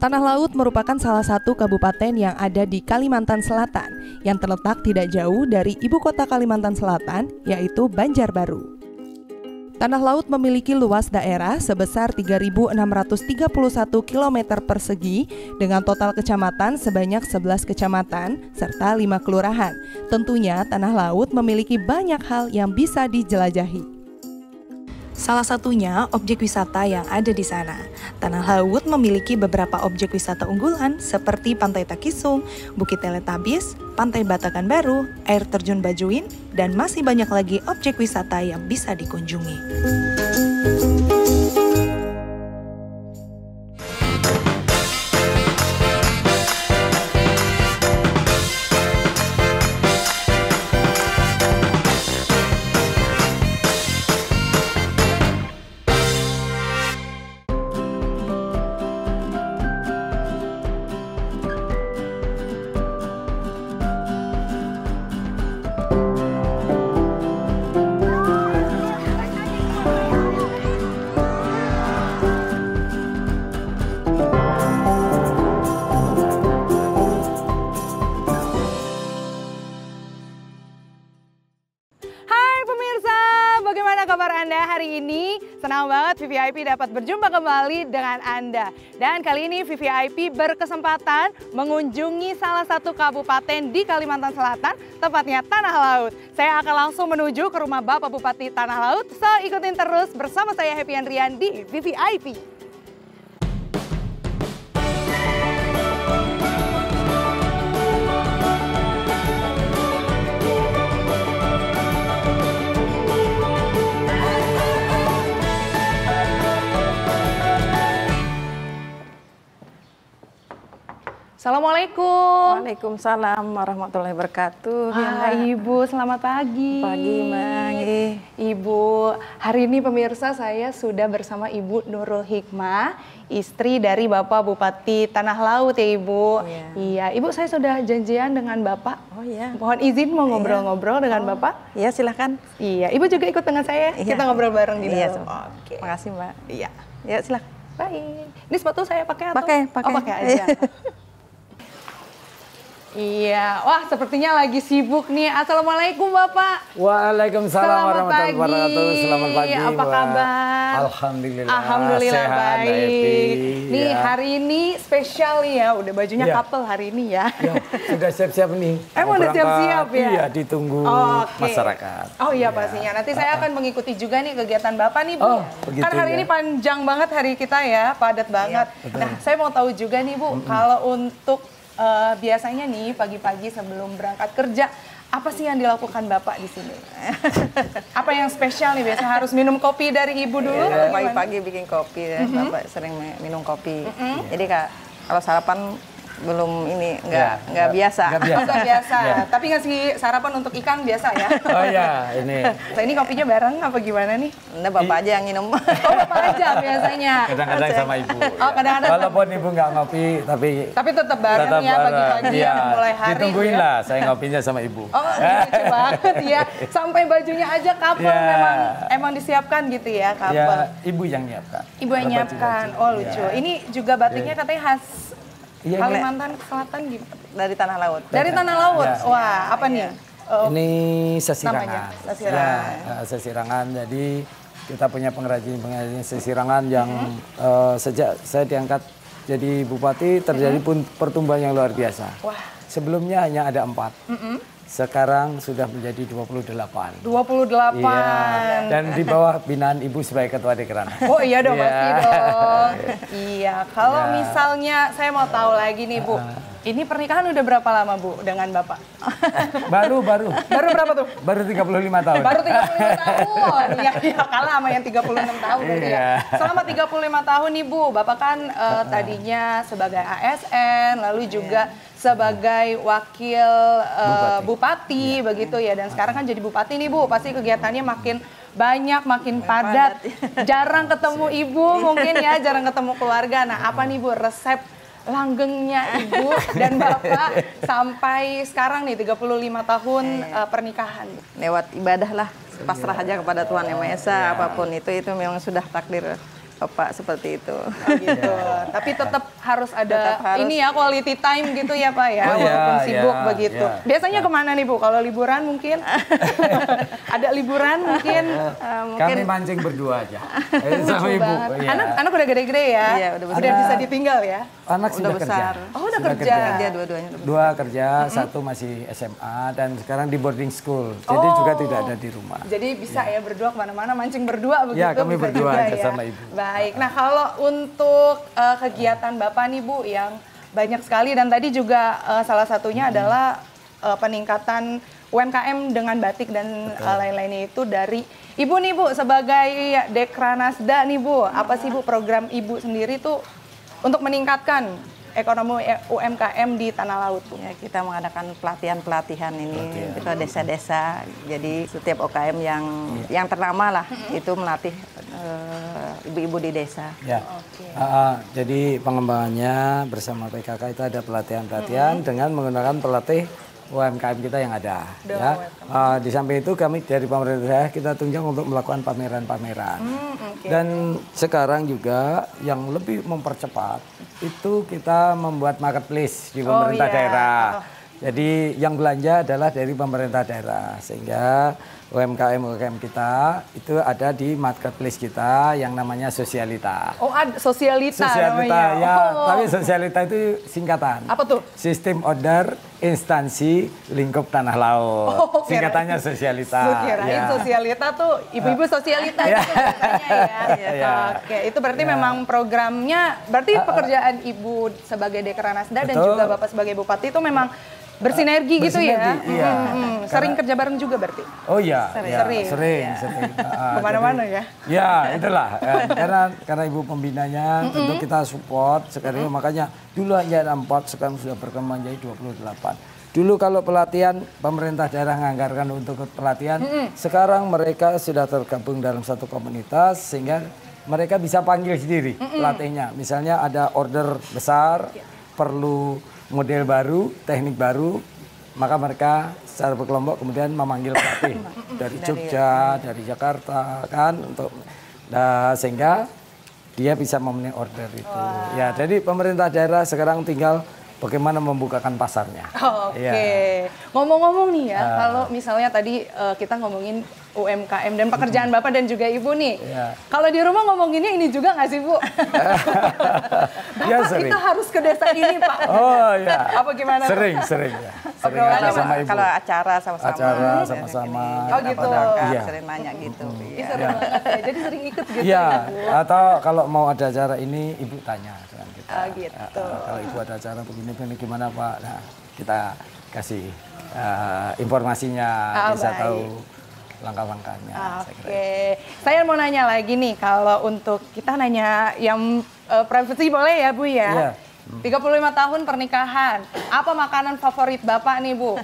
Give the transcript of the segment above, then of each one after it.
Tanah Laut merupakan salah satu kabupaten yang ada di Kalimantan Selatan yang terletak tidak jauh dari ibu kota Kalimantan Selatan yaitu Banjarbaru. Tanah Laut memiliki luas daerah sebesar 3.631 km persegi dengan total kecamatan sebanyak 11 kecamatan serta 5 kelurahan. Tentunya Tanah Laut memiliki banyak hal yang bisa dijelajahi. Salah satunya objek wisata yang ada di sana. Tanah Laut memiliki beberapa objek wisata unggulan seperti Pantai Takisung, Bukit Teletabis, Pantai Batakan Baru, Air Terjun Bajuin, dan masih banyak lagi objek wisata yang bisa dikunjungi. kabar Anda hari ini? Senang banget VVIP dapat berjumpa kembali dengan Anda. Dan kali ini VVIP berkesempatan mengunjungi salah satu kabupaten di Kalimantan Selatan, tepatnya Tanah Laut. Saya akan langsung menuju ke rumah Bapak Bupati Tanah Laut, so ikutin terus bersama saya Happy Andrian di VVIP. Assalamualaikum. Waalaikumsalam warahmatullahi wabarakatuh. Wah, ya, Ibu, selamat pagi. Pagi, Mangi. Ibu, hari ini pemirsa saya sudah bersama Ibu Nurul Hikmah, istri dari Bapak Bupati Tanah Laut ya, Ibu. Iya. iya. Ibu, saya sudah janjian dengan Bapak. Oh iya. Mohon izin mau iya. ngobrol-ngobrol iya. dengan oh, Bapak. Iya, silahkan. Iya, Ibu juga ikut dengan saya. Iya. Kita ngobrol bareng di iya, dalam. Iya, Oke. Okay. Makasih, Mbak. Iya. Ya, silahkan. Baik. Ini sepatu saya pakai atau? Pakai, pakai. Oh, pakai aja. Iya. Iya, wah sepertinya lagi sibuk nih. Assalamualaikum Bapak. Waalaikumsalam Selamat warahmatullahi wabarakatuh. Selamat pagi. Apa kabar? Alhamdulillah. Alhamdulillah Sehat, baik. Nih iya. hari ini spesial ya, udah bajunya ya. couple hari ini ya. ya sudah siap-siap nih. Emang udah siap-siap ya? Iya, ditunggu oh, okay. masyarakat. Oh iya ya. pastinya. Nanti saya ah, ah. akan mengikuti juga nih kegiatan Bapak nih, Bu. Oh, ya. kan begitu, kan hari ya. ini panjang banget hari kita ya, padat iya, banget. Ya, nah, saya mau tahu juga nih, Bu, mm -mm. kalau untuk uh, biasanya nih pagi-pagi sebelum berangkat kerja apa sih yang dilakukan bapak di sini? apa yang spesial nih biasa harus minum kopi dari ibu dulu? Iya, pagi-pagi bikin kopi ya, mm -hmm. bapak sering minum kopi. Mm -hmm. Jadi kak kalau sarapan belum ini iya, nggak ya, nggak biasa. Nggak biasa. Enggak biasa. ya. Tapi ngasih sarapan untuk ikan biasa ya. Oh ya ini. Nah, ini kopinya bareng apa gimana nih? Anda bapak I... aja yang minum. Oh bapak aja biasanya. Kadang-kadang sama ibu. Oh iya. kadang-kadang. Ya. Walaupun ibu nggak ngopi tapi. Tapi tetap bareng tetap ya bagi pagi ya. mulai hari. Ditungguin ya. lah saya ngopinya sama ibu. Oh lucu banget ya. Sampai bajunya aja couple ya. memang emang disiapkan gitu ya iya, couple. Ya, ibu yang nyiapkan. Ibu yang nyiapkan. Oh lucu. Ya. Ini juga batiknya katanya khas Iya, Kalimantan Selatan gimana? Dari tanah laut. Dari tanah laut. Ya. Wah, apa iya. nih? Oh. Ini sesirangan. Ya, sesirangan. Ya, sesirangan. Jadi kita punya pengrajin-pengrajin sesirangan yang mm -hmm. uh, sejak saya diangkat jadi bupati terjadi mm -hmm. pun pertumbuhan yang luar biasa. Wah. Sebelumnya hanya ada empat. Mm -hmm sekarang sudah menjadi 28. 28. Iya. Dan di bawah binaan Ibu sebagai ketua Dekran. Oh iya dong yeah. pasti dong. iya, kalau yeah. misalnya saya mau tahu lagi nih Bu. Ini pernikahan udah berapa lama Bu dengan Bapak? Eh, baru, baru. Baru berapa tuh? Baru 35 tahun. Baru 35 tahun. Iya, iya kan gitu ya kalah sama yang 36 tahun yeah. ya. Selama 35 tahun nih Bu, Bapak kan uh, tadinya sebagai ASN lalu iya. juga yeah sebagai wakil uh, bupati, bupati ya. begitu ya dan sekarang kan jadi bupati nih Bu pasti kegiatannya makin banyak makin padat jarang ketemu ibu mungkin ya jarang ketemu keluarga nah apa nih Bu resep langgengnya ibu dan bapak sampai sekarang nih 35 tahun uh, pernikahan lewat ibadah lah pasrah aja kepada Tuhan Yang Maha Esa iya. apapun itu itu memang sudah takdir Bapak seperti itu. Oh, gitu. Ya. Tapi tetap harus ada tetap harus. ini ya quality time gitu ya Pak ya, oh, iya, walaupun yeah, sibuk yeah, begitu. Yeah. Biasanya nah. kemana nih Bu? Kalau liburan mungkin ada liburan mungkin. Uh, mungkin. Kami mancing berdua aja. Eh, sama Ibu. Anak-anak iya. udah gede-gede ya, iya, udah, udah bisa ditinggal ya. Anak sudah besar. kerja. Oh, udah sudah kerja. kerja. dua-duanya. Dua kerja, mm -hmm. satu masih SMA dan sekarang di boarding school. Jadi oh. juga tidak ada di rumah. Jadi bisa ya, ya berdua kemana-mana, mancing berdua ya, begitu. Ya, kami bisa berdua juga, ya. sama ibu. Baik. Nah, nah kalau untuk uh, kegiatan Bapak nih Bu yang banyak sekali dan tadi juga uh, salah satunya hmm. adalah uh, peningkatan UMKM dengan batik dan lain-lainnya itu dari Ibu nih Bu sebagai Dekranasda nih Bu, apa sih Bu program Ibu sendiri tuh untuk meningkatkan ekonomi UMKM di tanah laut. Ya, kita mengadakan pelatihan-pelatihan ini pelatihan. ke desa-desa. Jadi setiap UKM yang ya. yang ternama lah itu melatih eh, ibu-ibu uh, di desa. Ya. Okay. Uh, ah, jadi pengembangannya bersama PKK itu ada pelatihan-pelatihan hmm. dengan menggunakan pelatih UMKM kita yang ada. ya. Uh, di samping itu kami dari pemerintah kita tunjang untuk melakukan pameran-pameran. Hmm, okay. Dan sekarang juga yang lebih mempercepat itu kita membuat marketplace di oh, pemerintah oh, iya. yeah. daerah. Oh. Jadi yang belanja adalah dari pemerintah daerah sehingga UMKM UMKM kita itu ada di marketplace kita yang namanya Sosialita. Oh, ad, Sosialita. Sosialita namanya. ya, oh. tapi Sosialita itu singkatan. Apa tuh? Sistem Order Instansi Lingkup Tanah Laut. Oh, kira, Singkatannya Sosialita. Lu kirain ya. Sosialita tuh ibu-ibu eh. Sosialita Iya. gitu ya. ya. Gitu. Oke, itu berarti ya. memang programnya berarti eh, eh. pekerjaan ibu sebagai dekranasda dan juga bapak sebagai bupati itu memang bersinergi, bersinergi gitu ya. Hmm, iya. Hmm, hmm. Sering kerja bareng juga berarti. Oh iya, sering, ya, sering, sering. Iya. sering. Uh, Kemana-mana ya. Ya itulah. Uh, karena karena ibu pembinanya mm -hmm. hmm. kita support sekarang mm -hmm. makanya dulu hanya empat sekarang sudah berkembang jadi dua puluh delapan. Dulu kalau pelatihan pemerintah daerah menganggarkan untuk pelatihan, mm -hmm. sekarang mereka sudah tergabung dalam satu komunitas sehingga mereka bisa panggil sendiri mm -hmm. pelatihnya. Misalnya ada order besar, yeah. perlu model baru, teknik baru, maka mereka secara berkelompok kemudian memanggil pelatih dari Jogja, dari, Jakarta kan untuk nah, sehingga dia bisa memenuhi order itu. Wow. Ya, jadi pemerintah daerah sekarang tinggal bagaimana membukakan pasarnya. Oh, Oke, okay. ya. ngomong-ngomong nih ya, uh, kalau misalnya tadi uh, kita ngomongin UMKM dan pekerjaan hmm. Bapak dan juga Ibu nih. Ya. Kalau di rumah ngomonginnya ini juga nggak sih Bu? Bapak ya, kita harus ke desa ini Pak. Oh iya. Apa gimana? Sering, sering ya. Sering sama, sama Kalau acara sama-sama. Acara sama-sama. Iya. Oh gitu. Iya. Sering nanya gitu. Iya. Ya. ya. Jadi sering ikut gitu. Iya. Ya, atau kalau mau ada acara ini Ibu tanya dengan kita. Oh gitu. Ya, kalau Ibu ada acara begini-begini gimana Pak? Nah, kita kasih uh, informasinya oh, bisa baik. tahu langkah-langkahnya. Oke, okay. saya, saya mau nanya lagi nih kalau untuk kita nanya yang uh, privacy boleh ya Bu ya? Yeah. 35 tahun pernikahan. Apa makanan favorit Bapak nih, Bu?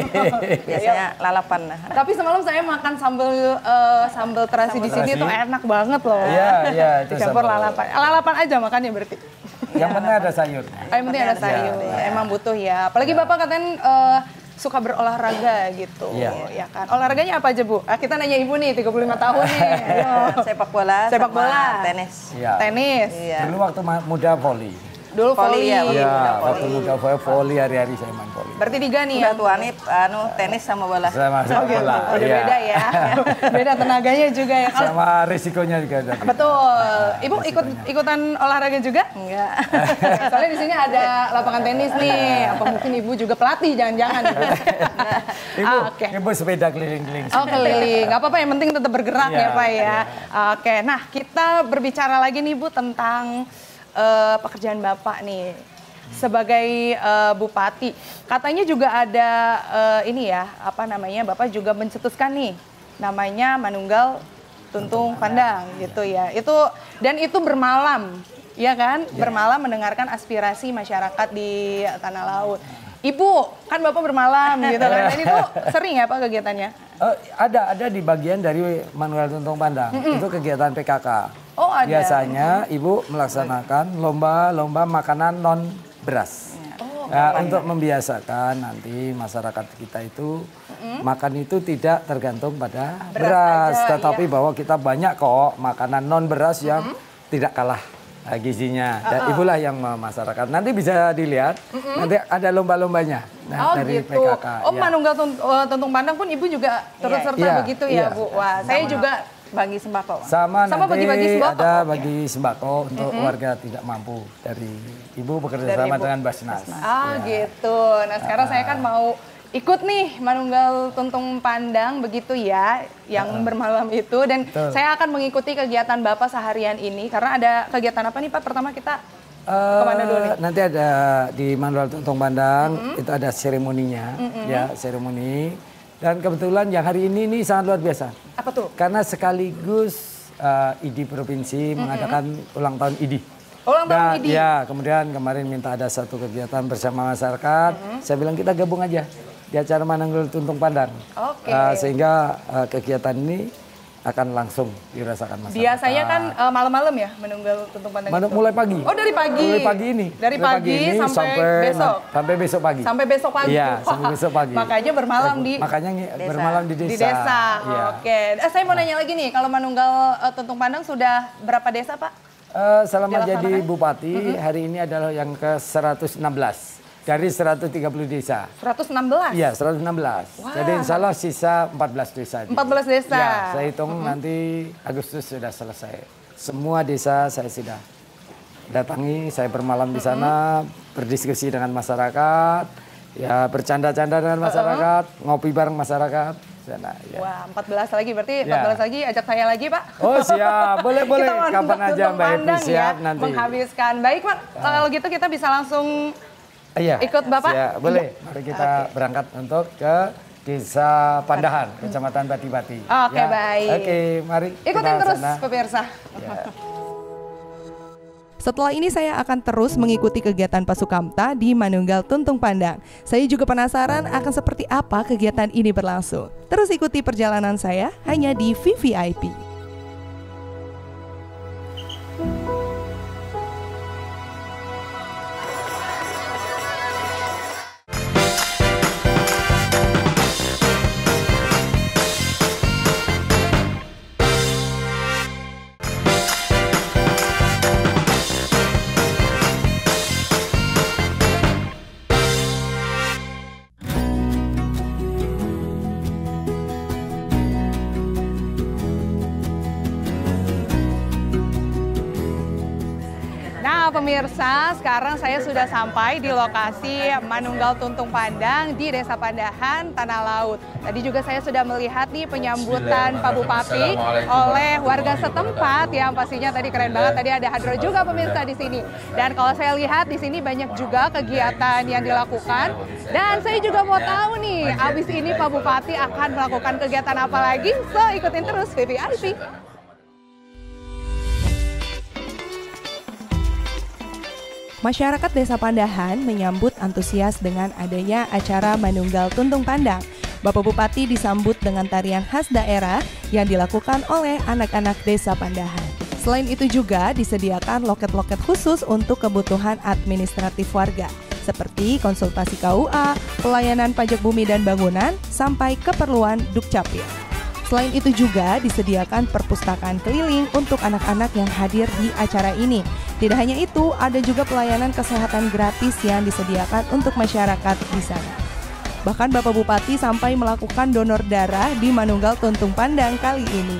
Biasanya lalapan. Tapi semalam saya makan sambal uh, sambal terasi sambal di sini terasi. tuh enak banget loh. Iya, iya, Dicampur campur lalapan. Lalapan aja makannya berarti. Yang penting ada sayur. yang penting ada sayur. Ya, ya. Emang butuh ya. Apalagi ya. Bapak katanya uh, suka berolahraga gitu yeah. ya iya kan olahraganya apa aja bu ah, kita nanya ibu nih 35 tahun nih oh. sepak bola sepak bola tenis yeah. tenis yeah. dulu waktu muda volley. Dulu volley. Ya, waktu ya, waktu muda volley, volley hari-hari saya main volley. Berarti tiga nih ya, tuh Anit, anu tenis sama bola. Sama sama okay. bola. Udah iya. ya. beda ya. beda tenaganya juga ya. Kalo... Sama risikonya juga ada. Betul. Nah, ibu ikut ikutan olahraga juga? Enggak. Soalnya di sini ada lapangan tenis nih. Nah. Apa mungkin Ibu juga pelatih jangan-jangan. Nah, ibu, ah, okay. Ibu sepeda keliling-keliling. Oh, keliling. gak apa-apa yang penting tetap bergerak ya, ya Pak ya. ya. Oke, nah kita berbicara lagi nih Bu tentang uh, pekerjaan Bapak nih sebagai uh, bupati. Katanya juga ada uh, ini ya, apa namanya? Bapak juga mencetuskan nih namanya Manunggal Tuntung Pandang gitu ya. Itu dan itu bermalam, ya kan? Ya. Bermalam mendengarkan aspirasi masyarakat di tanah laut. Ibu, kan Bapak bermalam gitu kan. Dan itu sering ya Pak kegiatannya? Uh, ada, ada di bagian dari Manunggal Tuntung Pandang. Mm -mm. Itu kegiatan PKK. Oh, ada. Biasanya mm-hmm. ibu melaksanakan lomba-lomba makanan non beras. Oh, ya, ya, untuk membiasakan nanti masyarakat kita itu mm-hmm. makan itu tidak tergantung pada beras, beras aja, iya. tetapi iya. bahwa kita banyak kok makanan non beras yang mm-hmm. tidak kalah eh, gizinya. Dan uh -uh. ibulah yang masyarakat. Nanti bisa dilihat, mm -hmm. nanti ada lomba-lombanya nah, oh, dari gitu. PKK. Oh, ya. Manunggal tentung eh, Pandang pun ibu juga terus yeah. serta yeah. begitu yeah. ya, iya. Bu. Wah, saya juga bagi sembako. Sama, Sama nanti bagi-bagi sembako. Ada oh, iya. bagi sembako untuk mm -hmm. warga tidak mampu dari ibu bekerja dari sama ibu. dengan Basnas. Basnas. Ah ya. gitu. Nah sekarang uh, saya kan ah. mau ikut nih Manunggal Tuntung Pandang begitu ya yang uh, bermalam itu dan betul. saya akan mengikuti kegiatan Bapak seharian ini karena ada kegiatan apa nih Pak? Pertama kita uh, kemana dulu nih? Nanti ada di Manunggal Tuntung Pandang mm -hmm. itu ada seremoninya mm -hmm. ya seremoni dan kebetulan yang hari ini ini sangat luar biasa. Apa tuh? Karena sekaligus uh, eh, ID provinsi mm -hmm. mengadakan ulang tahun ID. Oh, ulang tahun nah, ID. Ya, kemudian kemarin minta ada satu kegiatan bersama masyarakat. Mm -hmm. Saya bilang kita gabung aja di acara Mananggul Tuntung Pandan. Okay. Uh, eh, sehingga uh, kegiatan ini akan langsung dirasakan mas. Biasanya kan uh, malam-malam ya menunggal tuntung pandang Manu, Mulai pagi. Oh dari pagi. Mulai pagi ini. Dari, pagi, pagi ini, sampai, sampai besok. Sampai besok pagi. Sampai besok pagi. Iya, sampai besok pagi. Makanya bermalam di Makanya desa. bermalam di desa. Di desa. Ya. Oke. Okay. Eh, saya mau nah. nanya lagi nih, kalau menunggal uh, tuntung pandang sudah berapa desa, Pak? Uh, eh, selama jadi bupati, uh-huh. hari ini adalah yang ke-116 dari 130 desa. 116? Iya, 116. Wow. Jadi insya Allah sisa 14 desa. 14 desa? Ya, saya hitung mm -hmm. nanti Agustus sudah selesai. Semua desa saya sudah datangi, saya bermalam di sana, mm -hmm. berdiskusi dengan masyarakat, ya bercanda-canda dengan masyarakat, mm -hmm. ngopi bareng masyarakat sana. Ya. Wah, 14 lagi berarti 14 ya. lagi ajak saya lagi, Pak. Oh, siap. Boleh, boleh. Kapan aja Mbak Evi siap ya, nanti. Menghabiskan. Baik, Pak. Ah. Kalau gitu kita bisa langsung Iya. Ikut Bapak? Iya, boleh. Mari kita okay. berangkat untuk ke Desa Pandahan, Kecamatan Batibati. Oke, okay, ya. baik. Oke, okay, mari. Ikutin terus sana. pemirsa. Ya. Setelah ini saya akan terus mengikuti kegiatan Pasukamta di Manunggal Tuntung Pandang. Saya juga penasaran akan seperti apa kegiatan ini berlangsung. Terus ikuti perjalanan saya hanya di VVIP. sekarang saya sudah sampai di lokasi Manunggal Tuntung Pandang di Desa Pandahan, Tanah Laut. Tadi juga saya sudah melihat nih penyambutan Pak Bupati oleh warga setempat yang pastinya tadi keren banget. Tadi ada hadro juga pemirsa di sini. Dan kalau saya lihat di sini banyak juga kegiatan yang ya, dilakukan. Dan saya juga mau tahu nih, abis ini Pak Bupati akan melakukan kegiatan apa lagi? So, ikutin terus VVRC. Masyarakat Desa Pandahan menyambut antusias dengan adanya acara Manunggal Tuntung Pandang. Bapak Bupati disambut dengan tarian khas daerah yang dilakukan oleh anak-anak Desa Pandahan. Selain itu juga disediakan loket-loket khusus untuk kebutuhan administratif warga seperti konsultasi KUA, pelayanan pajak bumi dan bangunan, sampai keperluan Dukcapil. Selain itu juga disediakan perpustakaan keliling untuk anak-anak yang hadir di acara ini tidak hanya itu, ada juga pelayanan kesehatan gratis yang disediakan untuk masyarakat di sana. Bahkan Bapak Bupati sampai melakukan donor darah di Manunggal Tuntung Pandang kali ini.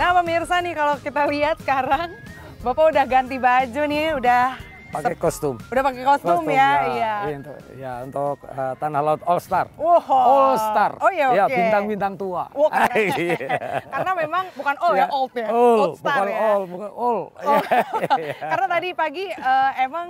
Nah pemirsa nih kalau kita lihat sekarang Bapak udah ganti baju nih, udah pakai kostum. Udah pakai kostum, kostum ya, ya. Iya. iya untuk, ya untuk uh, Tanah Laut All Star. Oh. All Star. Oh iya, iya oke. Ya, bintang-bintang tua. Oh, karena, iya. karena memang bukan all ya, old ya. All, old star bukan ya. all, bukan all. Oh. karena tadi pagi uh, emang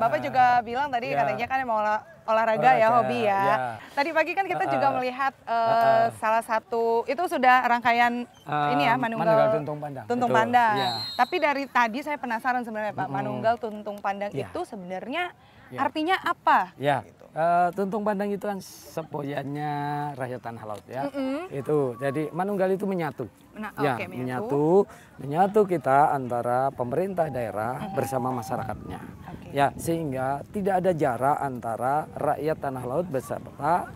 Bapak juga eh, bilang tadi ya. katanya kan mau olahraga, ya hobi ya. Iya. Tadi pagi kan kita juga melihat eh, salah satu itu sudah rangkaian ah, ini ya manunggal, manunggal tuntung pandang. Tuntung pandang. Iya. Tapi dari tadi saya penasaran sebenarnya Pak, hmm. manunggal tuntung pandang iya. itu sebenarnya artinya apa? Ya. Gitu. Uh, tuntung pandang itu kan sepoyanya rakyat tanah laut ya. Mm -hmm. Itu. Jadi manunggal itu menyatu. Nah, ya, okay, menyatu. menyatu menyatu kita antara pemerintah daerah mm -hmm. bersama masyarakatnya. Ya, sehingga tidak ada jarak antara rakyat tanah laut beserta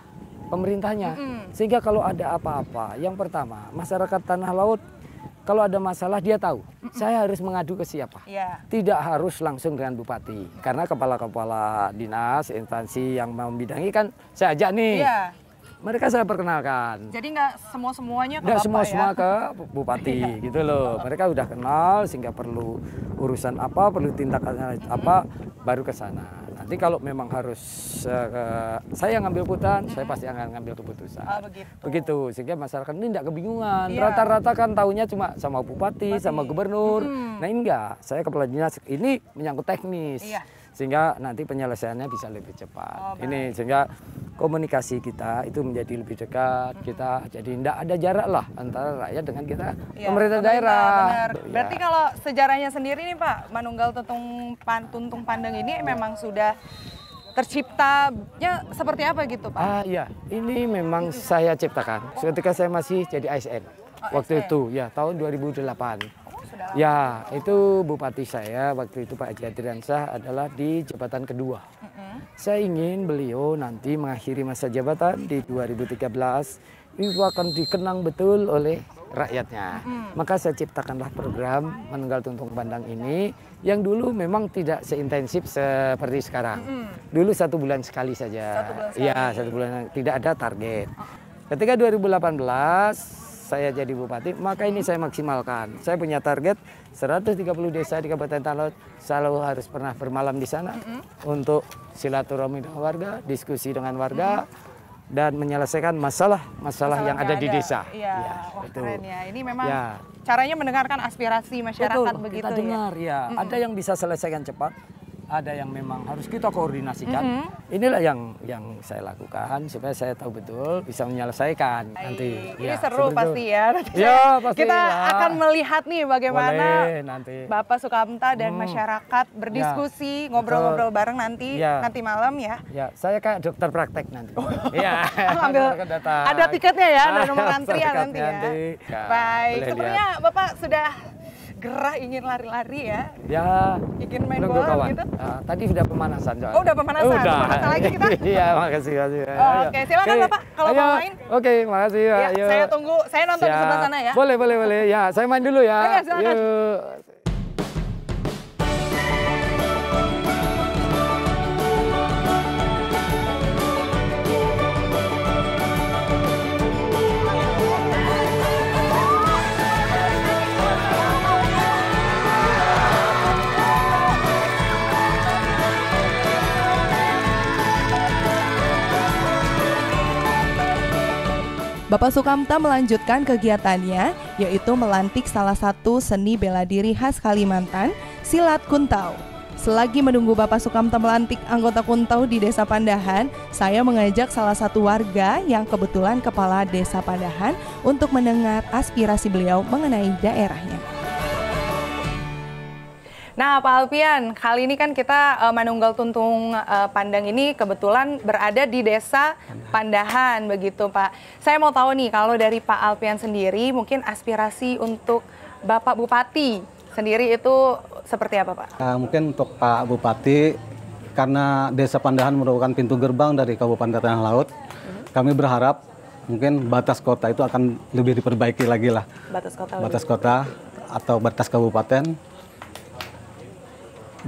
pemerintahnya. Sehingga kalau ada apa-apa, yang pertama, masyarakat tanah laut kalau ada masalah dia tahu. Saya harus mengadu ke siapa. Yeah. Tidak harus langsung dengan bupati. Karena kepala-kepala dinas, instansi yang membidangi kan saya ajak nih. Yeah mereka saya perkenalkan. Jadi nggak semua semuanya ke nggak semua semua ya? ke bupati iya. gitu loh. Oh. Mereka udah kenal sehingga perlu urusan apa, perlu tindakan apa, baru ke sana. Nanti kalau memang harus uh, saya ngambil putusan, saya pasti akan ngambil keputusan. Oh, begitu. begitu sehingga masyarakat ini tidak kebingungan. Iya. Rata-rata kan tahunya cuma sama bupati, bupati. sama gubernur. Hmm. Nah ini enggak, saya kepala dinas ini menyangkut teknis. Iya sehingga nanti penyelesaiannya bisa lebih cepat. Oh, Ini sehingga komunikasi kita itu menjadi lebih dekat. Hmm. Kita jadi tidak ada jarak lah antara rakyat dengan kita ya, pemerintah daerah. Benar. Ya. Berarti kalau sejarahnya sendiri nih Pak Manunggal Tuntung Pan, Tuntung Pandang ini iya. memang sudah terciptanya seperti apa gitu Pak? Ah iya, ini memang saya ciptakan ketika saya masih jadi ASN. Oh, waktu ASN. itu ya tahun 2008. Ya, itu bupati saya waktu itu Pak Haji Adriansah adalah di jabatan kedua. Mm -hmm. Saya ingin beliau nanti mengakhiri masa jabatan di 2013 itu akan dikenang betul oleh rakyatnya. Mm. Maka saya ciptakanlah program Menenggal Tuntung Bandang ini yang dulu memang tidak seintensif seperti sekarang. Mm. Dulu satu bulan sekali saja. Satu bulan iya, sekali. Ya, satu bulan tidak ada target. Ketika 2018 saya jadi bupati, maka ini saya maksimalkan. Saya punya target 130 desa di Kabupaten Talaut selalu harus pernah bermalam di sana mm -hmm. untuk silaturahmi dengan warga, diskusi dengan warga. Mm -hmm dan menyelesaikan masalah-masalah yang ada, di desa. Iya, ya, wah betul. keren ya. Ini memang ya. caranya mendengarkan aspirasi masyarakat betul, begitu kita ya. dengar, ya. Mm -hmm. Ada yang bisa selesaikan cepat, ada yang memang harus kita koordinasikan. Mm -hmm. Inilah yang yang saya lakukan supaya saya tahu betul bisa menyelesaikan Ayy. nanti. Ini ya, seru pasti itu. Ya. ya. Nanti ya pasti kita lah. akan melihat nih bagaimana Boleh, nanti. Bapak Sukamta dan hmm. masyarakat berdiskusi ya, ngobrol-ngobrol ya, bareng nanti ya. nanti malam ya. Ya, saya kayak dokter praktek nanti. Iya. ambil ada tiketnya ya, ada nomor antrian ya nanti, nanti ya. Baik, sepertinya Bapak sudah gerah ingin lari-lari ya? Ya. Ingin main bola gitu? Uh, tadi sudah pemanasan soalnya. Oh udah pemanasan. Udah. Pemanasan lagi kita? Iya makasih. makasih. Oh, Oke okay. silakan okay. bapak kalau ayo. mau main. Oke okay, makasih ya. Ayo. Saya tunggu, saya nonton Siap. di sebelah sana ya. Boleh boleh boleh. Ya saya main dulu ya. okay, silakan. Yuk. Bapak Sukamta melanjutkan kegiatannya, yaitu melantik salah satu seni bela diri khas Kalimantan, Silat Kuntau. Selagi menunggu Bapak Sukamta melantik anggota Kuntau di Desa Pandahan, saya mengajak salah satu warga yang kebetulan kepala Desa Pandahan untuk mendengar aspirasi beliau mengenai daerahnya. Nah, Pak Alpian, kali ini kan kita uh, Manunggal Tuntung uh, Pandang ini kebetulan berada di Desa Pandahan begitu, Pak. Saya mau tahu nih kalau dari Pak Alpian sendiri mungkin aspirasi untuk Bapak Bupati sendiri itu seperti apa, Pak? Uh, mungkin untuk Pak Bupati karena Desa Pandahan merupakan pintu gerbang dari Kabupaten Tanah Laut. Kami berharap mungkin batas kota itu akan lebih diperbaiki lagi lah. Batas kota. Batas kota atau batas kabupaten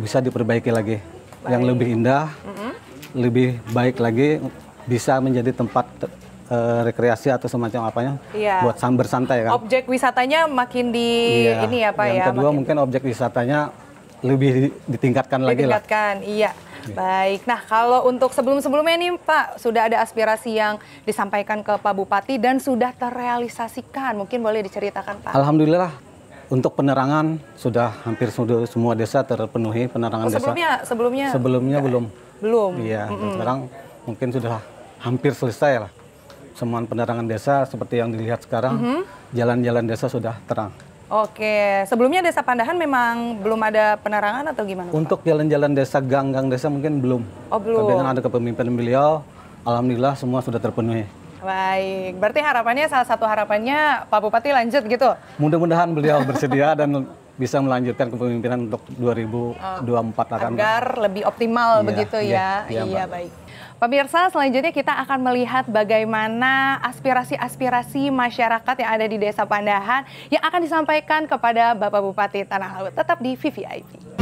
bisa diperbaiki lagi baik. yang lebih indah, mm -hmm. lebih baik lagi bisa menjadi tempat e, rekreasi atau semacam apanya yeah. buat samber santai kan. Objek wisatanya makin di yeah. ini apa ya, yang ya. kedua makin... mungkin objek wisatanya lebih ditingkatkan, lagi Ditingkatkan, iya. iya. Baik. Nah, kalau untuk sebelum-sebelumnya nih Pak, sudah ada aspirasi yang disampaikan ke Pak Bupati dan sudah terrealisasikan. Mungkin boleh diceritakan Pak. Alhamdulillah untuk penerangan sudah hampir semua desa terpenuhi penerangan oh, sebelumnya, desa. Sebelumnya sebelumnya belum. Belum. Iya, mm -mm. sekarang mungkin sudah hampir selesai lah. Semua penerangan desa seperti yang dilihat sekarang, mm-hmm. jalan-jalan mm -hmm. desa sudah terang. Oke, sebelumnya desa Pandahan memang belum ada penerangan atau gimana? Untuk jalan-jalan desa, gang-gang desa mungkin belum. Oh belum. Tapi dengan ada kepemimpinan beliau, alhamdulillah semua sudah terpenuhi. Baik, berarti harapannya salah satu harapannya Pak Bupati lanjut gitu. Mudah-mudahan beliau bersedia dan bisa melanjutkan kepemimpinan untuk 2024 akan agar lebih optimal iya, begitu iya, ya. Iya, iya, iya baik. Pemirsa, selanjutnya kita akan melihat bagaimana aspirasi-aspirasi masyarakat yang ada di Desa Pandahan yang akan disampaikan kepada Bapak Bupati Tanah Laut tetap di VVIP.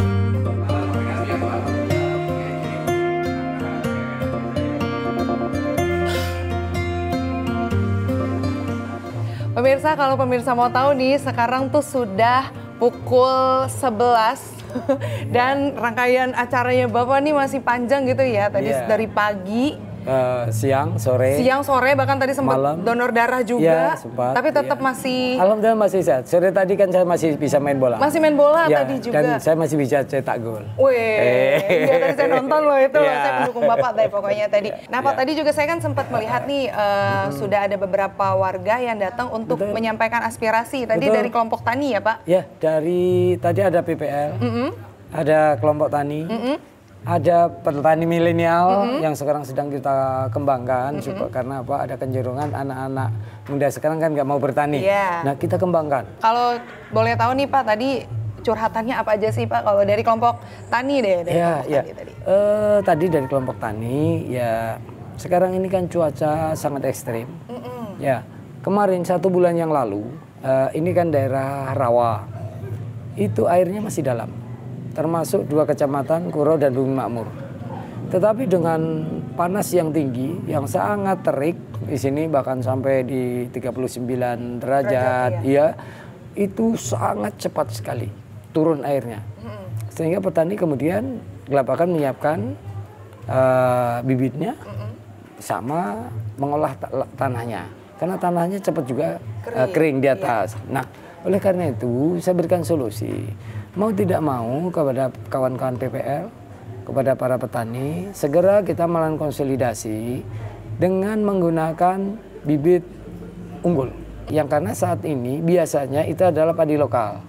Pemirsa kalau pemirsa mau tahu nih sekarang tuh sudah pukul 11 dan rangkaian acaranya Bapak nih masih panjang gitu ya tadi yeah. dari pagi uh, siang, sore. Siang, sore bahkan tadi sempat malam. donor darah juga. Ya, sempat. Tapi tetap ya. masih Alhamdulillah masih sehat. Sore tadi kan saya masih bisa main bola. Masih main bola ya, tadi juga. Dan saya masih bisa cetak gol. Weh. Iya tadi eh. saya nonton loh itu loh. Ya. Saya pendukung Bapak deh pokoknya tadi. Nah, Pak ya. tadi juga saya kan sempat melihat nih uh, hmm. sudah ada beberapa warga yang datang untuk Betul. menyampaikan aspirasi tadi Betul. dari kelompok tani ya, Pak? Ya, dari tadi ada PPL. Mm -hmm. Ada kelompok tani. Mm -hmm ada petani milenial mm -hmm. yang sekarang sedang kita kembangkan mm -hmm. juga karena apa ada kecenderungan anak-anak muda sekarang kan nggak mau bertani. Yeah. Nah kita kembangkan. Kalau boleh tahu nih Pak tadi curhatannya apa aja sih Pak kalau dari kelompok tani deh dari yeah, kelompok yeah. tani tadi. Uh, tadi dari kelompok tani ya sekarang ini kan cuaca sangat ekstrim. Mm -hmm. Ya kemarin satu bulan yang lalu uh, ini kan daerah rawa itu airnya masih dalam termasuk dua kecamatan Kuro dan Bumi Makmur. Tetapi dengan panas yang tinggi, yang sangat terik di sini bahkan sampai di 39 derajat, derajat ya. ya, itu sangat cepat sekali turun airnya. Sehingga petani kemudian gelapakan menyiapkan uh, bibitnya sama mengolah tanahnya. Karena tanahnya cepat juga eh, kering, uh, kering di iya. atas. Iya. Nah, oleh karena itu saya berikan solusi mau tidak mau kepada kawan-kawan PPL, kepada para petani, segera kita melakukan konsolidasi dengan menggunakan bibit unggul. Yang karena saat ini biasanya itu adalah padi lokal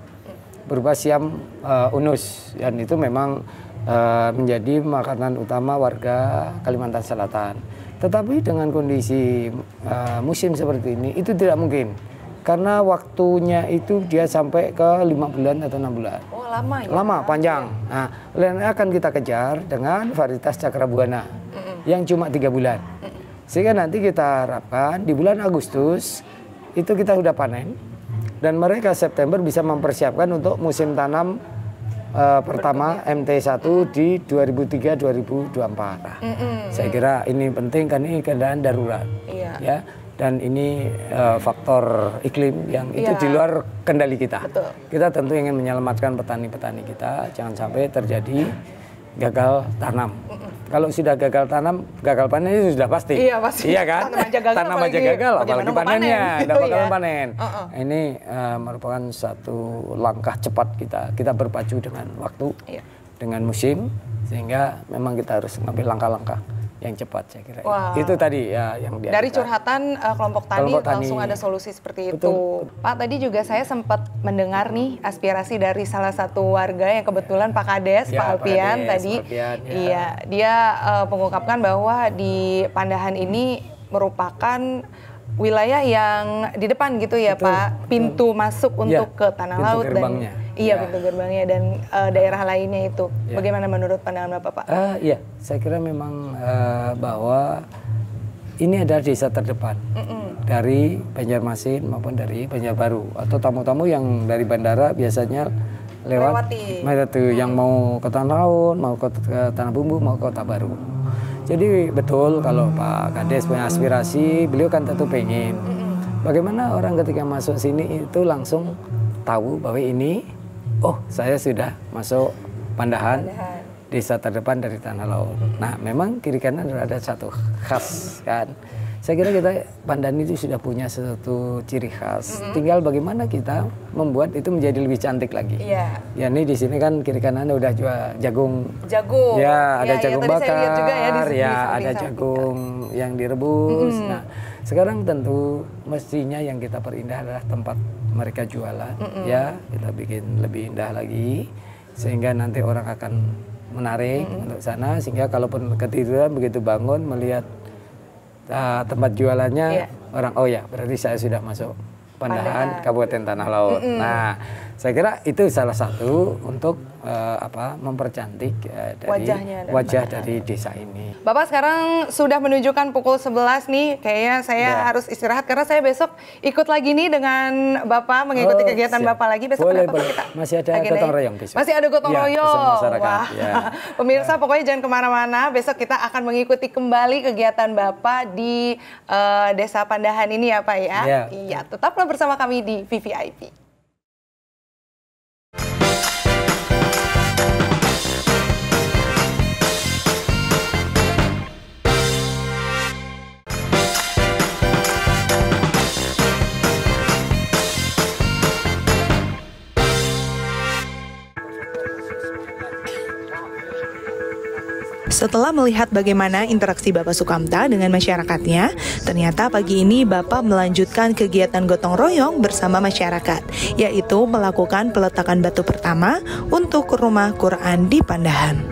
berupa siam uh, unus dan itu memang uh, menjadi makanan utama warga Kalimantan Selatan. Tetapi dengan kondisi uh, musim seperti ini itu tidak mungkin karena waktunya itu dia sampai ke lima bulan atau enam bulan. Oh lama ya. Lama panjang. Nah, lainnya akan kita kejar dengan varietas cakrabuana mm -hmm. yang cuma tiga bulan. Sehingga nanti kita harapkan di bulan Agustus itu kita sudah panen dan mereka September bisa mempersiapkan untuk musim tanam uh, pertama MT1 di 2003 2024. Mm -hmm. Saya kira ini penting karena ini keadaan darurat. Iya. Ya, dan ini uh, faktor iklim yang itu ya. di luar kendali kita. Betul. Kita tentu ingin menyelamatkan petani-petani kita, jangan sampai terjadi gagal tanam. Kalau sudah gagal tanam, gagal panen itu sudah pasti. Iya pasti. Iya kan? Tanam aja gagal, tanam apalagi, aja gagal, apalagi panennya, tidak gitu, bakalan panen. Uh -uh. Ini uh, merupakan satu langkah cepat kita. Kita berpacu dengan waktu, iya. dengan musim, sehingga memang kita harus mengambil langkah-langkah yang cepat saya kira. Wow. Itu tadi ya yang dia Dari curhatan uh, kelompok tani kelompok langsung ada solusi seperti itu. Betul. Pak tadi juga saya sempat mendengar nih aspirasi dari salah satu warga yang kebetulan Pak Kades, ya, Pak Alpian tadi. ya. Iya, dia uh, mengungkapkan bahwa di Pandahan ini merupakan wilayah yang di depan gitu ya betul, Pak, pintu betul. masuk ya, untuk ya, ke tanah pintu laut dan Iya ya. pintu gerbangnya dan uh, daerah lainnya itu. Ya. Bagaimana menurut pandangan Bapak Pak? Uh, eh, iya, saya kira memang uh, bahwa ini adalah desa terdepan mm -mm. dari Banjarmasin maupun dari Banjarbaru atau tamu-tamu yang dari bandara biasanya lewat mereka tuh yang mau ke Tanah Laut, mau ke, ke Tanah Bumbu, mau ke Kota Baru. Jadi betul kalau Pak Kades punya aspirasi, beliau kan tentu pengen. Bagaimana orang ketika masuk sini itu langsung tahu bahwa ini oh saya sudah masuk Pandahan, Pandahan. desa terdepan dari Tanah Laut. Nah memang kiri kanan sudah ada satu khas kan. Saya kira kita Pandan itu sudah punya satu ciri khas. Mm -hmm. Tinggal bagaimana kita membuat itu menjadi lebih cantik lagi. Iya. Yeah. Ya ini di sini kan kiri kanan udah jual jagung. Jagung. Ya ada ya, jagung bakar. Saya juga ya, di sini, ya ada jagung kan. yang direbus. Mm -hmm. Nah sekarang tentu mestinya yang kita perindah adalah tempat mereka jualan mm -mm. ya kita bikin lebih indah lagi sehingga nanti orang akan menarik mm -hmm. untuk sana sehingga kalaupun ketiduran begitu bangun melihat uh, tempat jualannya yeah. orang oh ya berarti saya sudah masuk Pandahan Kabupaten Tanah Laut. Mm -hmm. Nah, saya kira itu salah satu untuk uh, apa mempercantik uh, dari wajahnya dan wajah dan dari desa ini. Bapak sekarang sudah menunjukkan pukul 11 nih, kayaknya saya ya. harus istirahat karena saya besok ikut lagi nih dengan Bapak mengikuti oh, kegiatan siap. Bapak lagi besok boleh, boleh. kita. Masih ada Agenai. gotong royong besok. Masih ada gotong ya, royong. Wah. Ya. Pemirsa ya. pokoknya jangan kemana mana besok kita akan mengikuti kembali kegiatan Bapak di uh, Desa Pandahan ini ya Pak ya. Iya, ya, tetaplah bersama kami di VVIP. Setelah melihat bagaimana interaksi Bapak Sukamta dengan masyarakatnya, ternyata pagi ini Bapak melanjutkan kegiatan gotong royong bersama masyarakat, yaitu melakukan peletakan batu pertama untuk rumah Quran di Pandahan.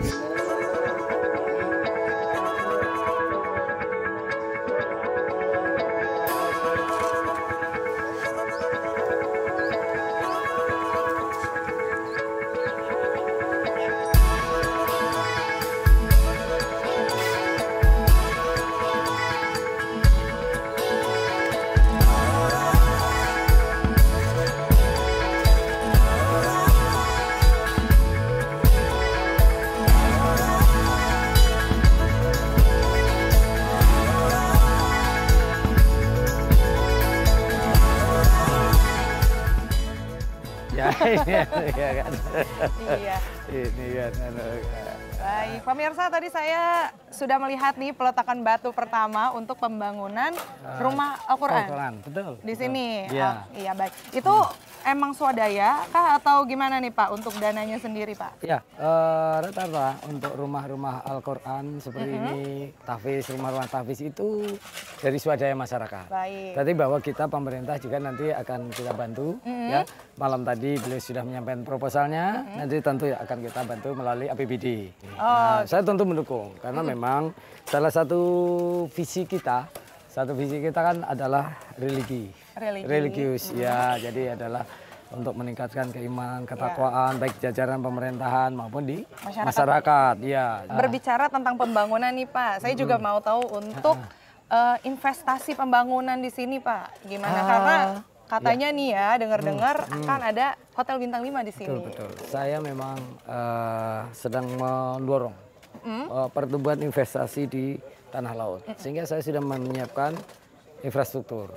sudah melihat nih peletakan batu pertama untuk pembangunan ah, rumah Al-Quran. al betul. Di sini. Iya. Oh, iya, baik. Itu hmm emang swadaya kah atau gimana nih Pak untuk dananya sendiri Pak? Ya, rata-rata uh, untuk rumah-rumah Al-Quran seperti mm -hmm. ini, tafis, rumah-rumah tafis itu dari swadaya masyarakat. Baik. Tapi bahwa kita pemerintah juga nanti akan kita bantu mm -hmm. ya. Malam tadi beliau sudah menyampaikan proposalnya, mm -hmm. nanti tentu ya akan kita bantu melalui APBD. Oh, nah, saya tentu mendukung karena mm -hmm. memang salah satu visi kita, satu visi kita kan adalah religi religius, hmm. ya jadi adalah untuk meningkatkan keimanan, iya. ketakwaan ya. baik jajaran pemerintahan maupun di masyarakat. masyarakat. Ya. Berbicara tentang pembangunan nih Pak, saya hmm. juga mau tahu untuk uh, investasi pembangunan di sini Pak, gimana? Ah. Karena iya. katanya ya. nih ya, dengar-dengar hmm. akan hmm. ada hotel bintang 5 di sini. Betul betul. Saya memang uh, sedang mendorong hmm? Eh, pertumbuhan investasi di tanah laut, hmm. sehingga saya sudah menyiapkan infrastruktur.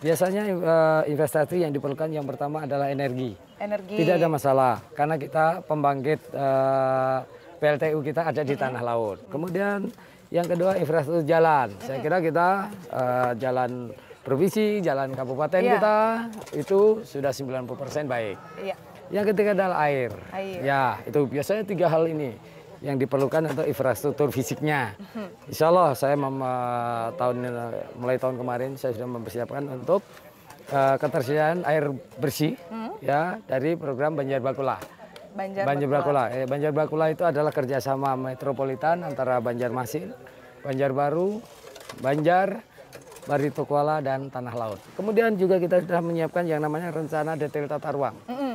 Biasanya uh, investasi yang diperlukan yang pertama adalah energi. Energi. Tidak ada masalah karena kita pembangkit uh, eh, PLTU kita ada di tanah laut. Kemudian yang kedua infrastruktur jalan. Saya kira kita uh, jalan provinsi, jalan kabupaten ya. kita itu sudah 90% baik. Ya. Yang ketiga adalah air. air. Ya, itu biasanya tiga hal ini yang diperlukan untuk infrastruktur fisiknya. Insya Allah saya mem, eh, tahun mulai tahun kemarin saya sudah mempersiapkan untuk uh, ketersediaan air bersih hmm? ya dari program Banjar Bakula. Banjar, Banjar Bakula. Bakula. Eh, Banjar Bakula itu adalah kerjasama metropolitan antara Banjarmasin, Banjarbaru, Banjar, Barito Kuala dan Tanah Laut. Kemudian juga kita sudah menyiapkan yang namanya rencana detail tata ruang. -hmm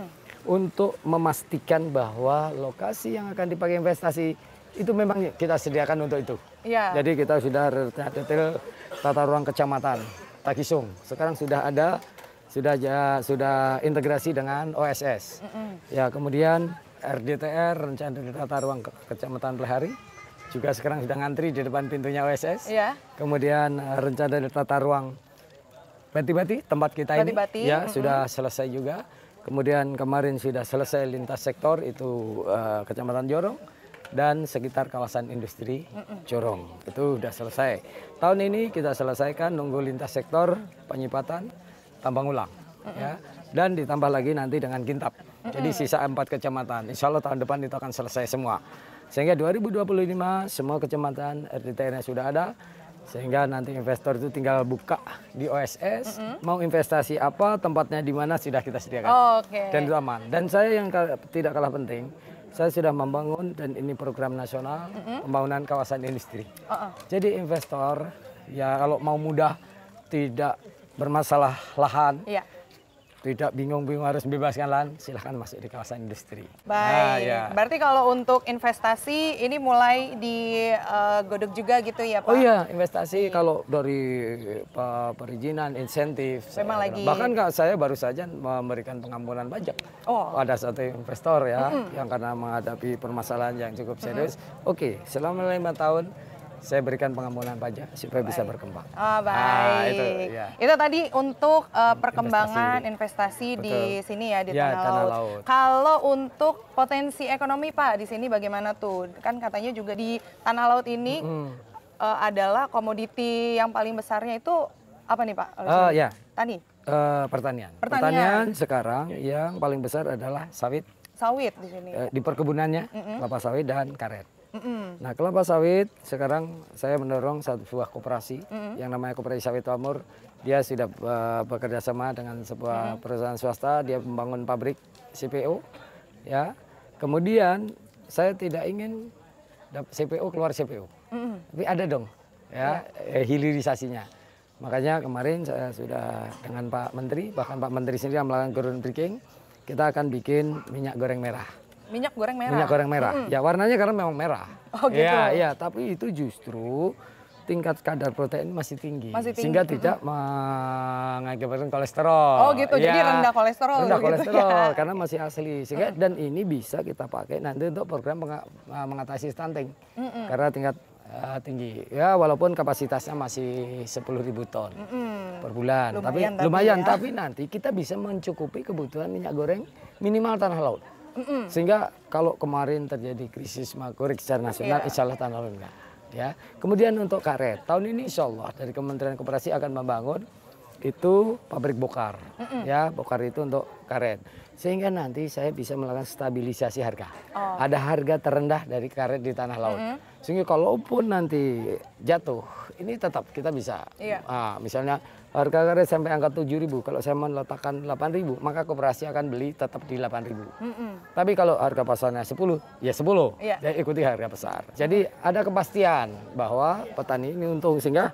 untuk memastikan bahwa lokasi yang akan dipakai investasi itu memang kita sediakan untuk itu. Ya. Jadi kita sudah detail tata ruang kecamatan Takisung. Sekarang sudah ada sudah ya, sudah integrasi dengan OSS. Mm mm Ya kemudian RDTR rencana tata ruang kecamatan Lehari juga sekarang sudah antri di depan pintunya OSS. Ya. Kemudian eh, rencana tata ruang Bati-bati tempat kita Bati -bati. ini ya mm -hmm. sudah selesai juga. Kemudian kemarin sudah selesai lintas sektor itu uh, Kecamatan Jorong dan sekitar kawasan industri Jorong. Itu sudah selesai. Tahun ini kita selesaikan nunggu lintas sektor penyipatan tambang ulang ya. Dan ditambah lagi nanti dengan Gintap. Jadi sisa empat kecamatan. Insya Allah tahun depan itu akan selesai semua. Sehingga 2025 semua kecamatan RTTN sudah ada sehingga nanti investor itu tinggal buka di OSS, mm -hmm. mau investasi apa, tempatnya di mana sudah kita sediakan. Oh, okay. Dan itu aman. Dan saya yang tidak kalah penting, saya sudah membangun dan ini program nasional mm -hmm. pembangunan kawasan industri. oh, oh. Jadi investor ya kalau mau mudah tidak bermasalah lahan. Yeah tidak bingung-bingung harus bebaskan lahan, silahkan masuk di kawasan industri. Nah, Baik, nah, ya. berarti kalau untuk investasi ini mulai digodok eh, uh, juga gitu ya oh Pak? Oh iya, investasi Jadi. kalau dari uh, perizinan, insentif. Memang saya, lagi. Bahkan saya baru saja memberikan pengampunan pajak oh. pada satu investor ya, mm -hmm. yang karena menghadapi permasalahan yang cukup serius. Mm -hmm. Oke, selama lima tahun saya berikan pengampunan pajak supaya baik. bisa berkembang. Oh, ah, baik. Nah, itu, ya. itu tadi untuk uh, perkembangan investasi, investasi di sini ya di ya, tanah, laut. laut. Kalau untuk potensi ekonomi Pak di sini bagaimana tuh? Kan katanya juga di tanah laut ini mm -hmm. uh, adalah komoditi yang paling besarnya itu apa nih Pak? Uh, ya. Tani. Uh, pertanian. pertanian. Pertanian sekarang iya. yang paling besar adalah sawit. Sawit di sini. Uh, di perkebunannya mm -hmm. sawit dan karet. Mm -hmm. Nah kelapa sawit sekarang saya mendorong satu sebuah koperasi mm -hmm. yang namanya koperasi sawit Pamur. Dia sudah uh, bekerja sama dengan sebuah mm -hmm. perusahaan swasta. Dia membangun pabrik CPO. Ya, kemudian saya tidak ingin CPO keluar CPO, mm -hmm. tapi ada dong ya yeah. Ya. hilirisasinya. Makanya kemarin saya sudah dengan Pak Menteri, bahkan Pak Menteri sendiri yang melakukan groundbreaking, kita akan bikin minyak goreng merah minyak goreng merah. Minyak goreng merah. Mm. Ya warnanya karena memang merah. Oh gitu. Ya, ya, tapi itu justru tingkat kadar protein masih tinggi, masih tinggi. sehingga tidak mm -hmm. mengakibatkan kolesterol. Oh gitu, ya, jadi rendah kolesterol. Rendah gitu, ya. kolesterol ya. karena masih asli, sehingga mm dan ini bisa kita pakai nanti untuk program eh, mengatasi stunting mm -hmm. karena tingkat uh, tinggi. Ya walaupun kapasitasnya masih ribu ton mm -hmm. per bulan, lumayan tapi, tapi lumayan. Ya. Tapi nanti kita bisa mencukupi kebutuhan minyak goreng minimal tanah laut. Mm -mm. Sehingga kalau kemarin terjadi krisis makroekonomi secara nasional, yeah. insya Allah tahun lalu enggak. Ya. Kemudian untuk karet, tahun ini insya Allah dari Kementerian Koperasi akan membangun itu pabrik bokar. Mm -mm. Ya, bokar itu untuk karet. Sehingga nanti saya bisa melakukan stabilisasi harga. Oh. Ada harga terendah dari karet di tanah laut. Mm -hmm. Sehingga kalaupun nanti jatuh, ini tetap kita bisa. Yeah. Iya. misalnya Harga karet sampai angka 7.000, kalau saya meletakkan 8.000, maka koperasi akan beli tetap di 8.000. Mm -mm. Tapi kalau harga pasarnya 10, ya 10. Yeah. Ya ikuti harga besar Jadi ada kepastian bahwa petani ini untung sehingga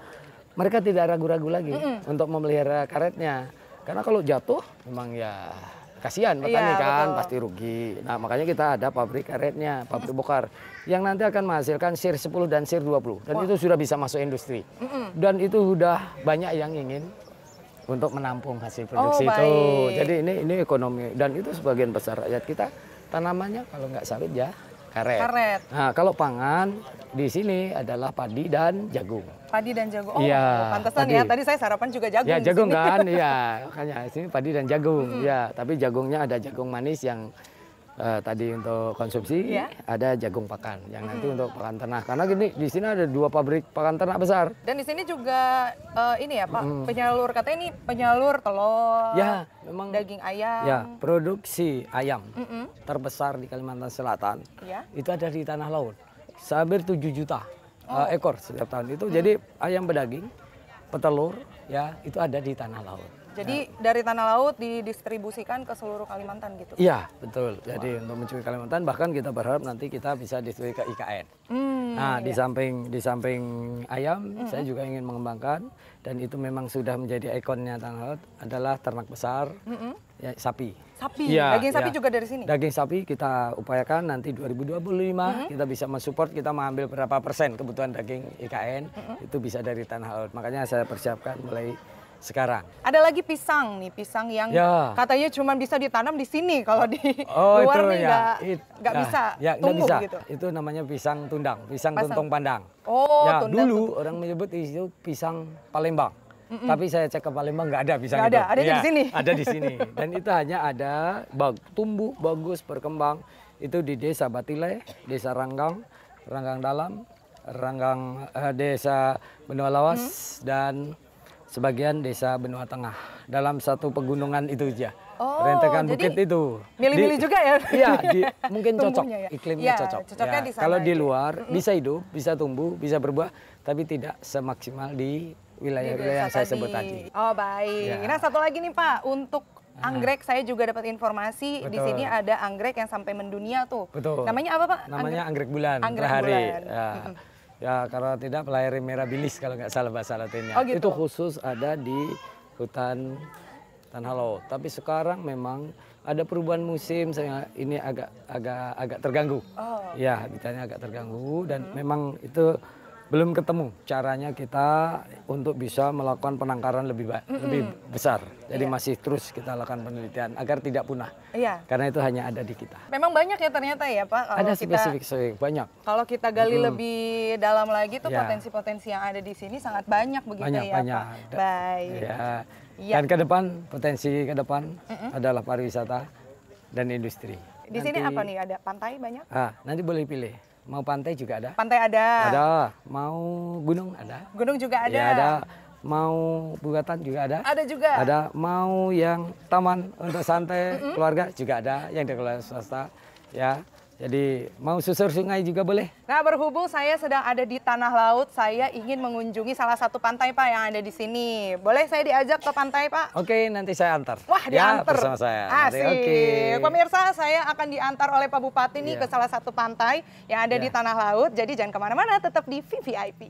mereka tidak ragu-ragu lagi mm -mm. untuk memelihara karetnya. Karena kalau jatuh memang ya kasihan petani yeah, kan betul. pasti rugi. Nah, makanya kita ada pabrik karetnya, pabrik bokar yang nanti akan menghasilkan SIR 10 dan SIR 20. Dan Wah. itu sudah bisa masuk industri. Mm -mm. Dan itu sudah banyak yang ingin untuk menampung hasil oh, produksi oh, itu. Jadi ini ini ekonomi dan itu sebagian besar rakyat kita tanamannya kalau nggak sawit ya karet. karet. Nah, kalau pangan di sini adalah padi dan jagung. Padi dan jagung. Oh, ya, pantesan padi. ya. Tadi saya sarapan juga jagung. Ya, jagung kan? Iya, makanya sini padi dan jagung. Hmm. Ya, tapi jagungnya ada jagung manis yang uh, tadi untuk konsumsi ya. ada jagung pakan yang hmm. nanti untuk pakan ternak karena gini di sini ada dua pabrik pakan ternak besar dan di sini juga uh, ini ya pak hmm. penyalur katanya ini penyalur telur ya memang daging ayam ya produksi ayam hmm. terbesar di Kalimantan Selatan ya. itu ada di tanah laut Sambil 7 juta oh. uh, ekor setiap tahun itu hmm. jadi ayam berdaging petelur ya itu ada di tanah laut jadi ya. dari tanah laut didistribusikan ke seluruh Kalimantan gitu? Iya, betul. Jadi wow. untuk mencuri Kalimantan bahkan kita berharap nanti kita bisa distribusi ke IKN. Hmm, nah, iya. di samping di samping ayam, hmm. saya juga ingin mengembangkan dan itu memang sudah menjadi ikonnya tanah laut adalah ternak besar hmm. ya, sapi. Sapi, ya, daging sapi ya. juga dari sini. Daging sapi kita upayakan nanti 2025 hmm. kita bisa mensupport kita mengambil berapa persen kebutuhan daging IKN hmm. itu bisa dari tanah laut. Makanya saya persiapkan mulai sekarang. Ada lagi pisang nih, pisang yang ya. katanya cuma bisa ditanam di sini kalau di oh, luar itu, nih ya. nggak ya. It, nggak nah, bisa ya, tumbuh bisa. gitu. Itu namanya pisang tundang, pisang Pasang. tuntung pandang. Oh, ya, tundang, dulu orang menyebut itu pisang Palembang. Mm -mm. Tapi saya cek ke Palembang nggak ada pisang gak itu. ada, ada ya, di sini. Ada di sini. Dan itu hanya ada bag, tumbuh bagus berkembang itu di Desa Batile, Desa Ranggang, Ranggang Dalam, Ranggang eh, Desa Benua Lawas -hmm. dan sebagian desa Benua Tengah dalam satu pegunungan itu aja. Oh, rentekan bukit itu. Milih-milih juga ya? Iya, di, mungkin cocok ya. iklimnya ya, cocok. ya, di sana kalau di ya? luar ya. bisa hidup, bisa tumbuh, bisa berbuah, tapi tidak semaksimal di wilayah-wilayah yang saya sebut tadi. Oh baik. Ya. Nah satu lagi nih Pak untuk anggrek saya juga dapat informasi Betul. di sini ada anggrek yang sampai mendunia tuh. Betul. Namanya apa Pak? Namanya anggrek, anggrek bulan. Anggrek hari bulan. Ya. Ya karena tidak merah merabilis kalau nggak salah bahasa Latinnya. Oh, gitu. Itu khusus ada di hutan tanah laut. Tapi sekarang memang ada perubahan musim, saya ini agak agak agak terganggu. Oh. Ya, ditanya agak terganggu dan hmm. memang itu belum ketemu caranya kita untuk bisa melakukan penangkaran lebih mm -mm. lebih besar. Jadi iya. masih terus kita lakukan penelitian agar tidak punah. Iya. Karena itu hanya ada di kita. Memang banyak ya ternyata ya Pak. Kalau ada spesifik spesifik banyak. Kalau kita gali mm lebih dalam lagi tuh iya. potensi-potensi yeah. yang ada di sini sangat banyak begitu banyak, ya banyak. Pak. Baik. Ya. Iya. Dan ke depan potensi ke depan mm -hmm. adalah pariwisata dan industri. Di nanti, sini apa nih ada pantai banyak? Ah, nanti boleh pilih. Mau pantai juga ada. Pantai ada. Ada. Mau gunung ada. Gunung juga ya, ada. Ya, ada. Mau buatan juga ada. Ada juga. Ada. Mau yang taman untuk santai keluarga juga ada yang dikelola swasta. Ya. Jadi mau susur sungai juga boleh. Nah berhubung saya sedang ada di tanah laut, saya ingin mengunjungi salah satu pantai Pak yang ada di sini. Boleh saya diajak ke pantai Pak? Oke nanti saya antar. Wah ya, diantar? sama bersama saya. Asik. Nanti, okay. Pemirsa saya akan diantar oleh Pak Bupati nih yeah. ke salah satu pantai yang ada yeah. di iya. tanah laut. Jadi jangan kemana-mana tetap di VVIP.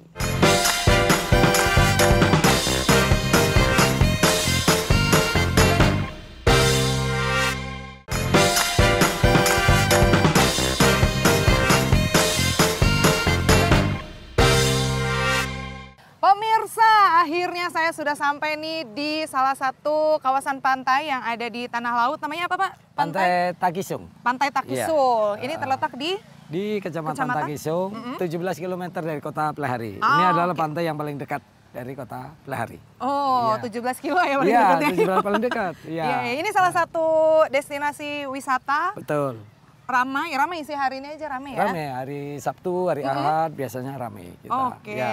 saya sudah sampai nih di salah satu kawasan pantai yang ada di Tanah Laut. Namanya apa Pak? Pantai, Takisung. Pantai Takisung. Ya. Ini terletak di? Di Kecamatan, Kecamatan? Takisung, mm -hmm. 17 km dari kota Plehari. Oh, Ini ah, adalah okay. pantai yang paling dekat dari kota Pelahari. Oh, ya. 17 kilo ya paling iya, ya, dekat. 17 paling dekat. Iya. Ya, ini salah iya. satu destinasi wisata. Betul. Ramai, ramai sih hari ini aja ramai ya. Ramai hari Sabtu, hari mm -hmm. Ahad biasanya ramai gitu. Oke. Okay. Ya,